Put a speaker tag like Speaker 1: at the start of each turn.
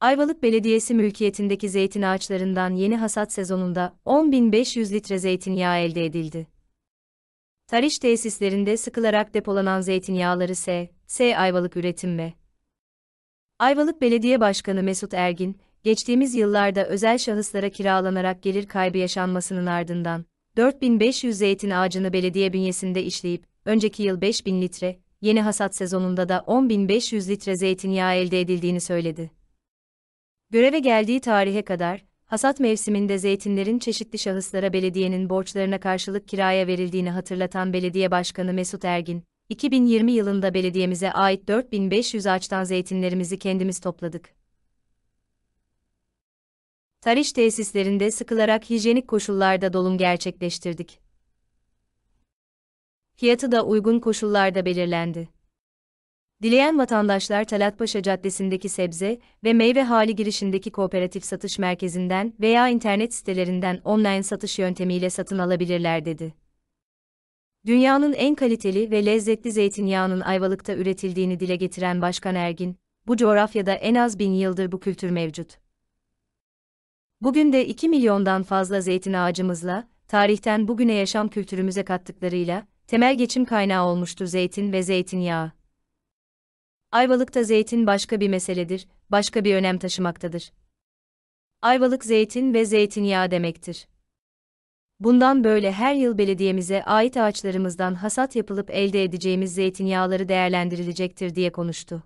Speaker 1: Ayvalık Belediyesi mülkiyetindeki zeytin ağaçlarından yeni hasat sezonunda 10.500 litre zeytinyağı elde edildi. Tarış tesislerinde sıkılarak depolanan zeytinyağları S. S. Ayvalık Üretim ve Ayvalık Belediye Başkanı Mesut Ergin, geçtiğimiz yıllarda özel şahıslara kiralanarak gelir kaybı yaşanmasının ardından 4500 zeytin ağacını belediye bünyesinde işleyip önceki yıl 5000 litre, yeni hasat sezonunda da 10500 litre zeytinyağı elde edildiğini söyledi. Göreve geldiği tarihe kadar, hasat mevsiminde zeytinlerin çeşitli şahıslara belediyenin borçlarına karşılık kiraya verildiğini hatırlatan Belediye Başkanı Mesut Ergin, 2020 yılında belediyemize ait 4500 ağaçtan zeytinlerimizi kendimiz topladık. Tarış tesislerinde sıkılarak hijyenik koşullarda dolum gerçekleştirdik. Fiyatı da uygun koşullarda belirlendi. Dileyen vatandaşlar Talatpaşa Caddesi'ndeki sebze ve meyve hali girişindeki kooperatif satış merkezinden veya internet sitelerinden online satış yöntemiyle satın alabilirler dedi. Dünyanın en kaliteli ve lezzetli zeytinyağının Ayvalık'ta üretildiğini dile getiren Başkan Ergin, bu coğrafyada en az bin yıldır bu kültür mevcut. Bugün de 2 milyondan fazla zeytin ağacımızla, tarihten bugüne yaşam kültürümüze kattıklarıyla, temel geçim kaynağı olmuştu zeytin ve zeytinyağı. Ayvalık'ta zeytin başka bir meseledir, başka bir önem taşımaktadır. Ayvalık zeytin ve zeytinyağı demektir. Bundan böyle her yıl belediyemize ait ağaçlarımızdan hasat yapılıp elde edeceğimiz zeytinyağları değerlendirilecektir diye konuştu.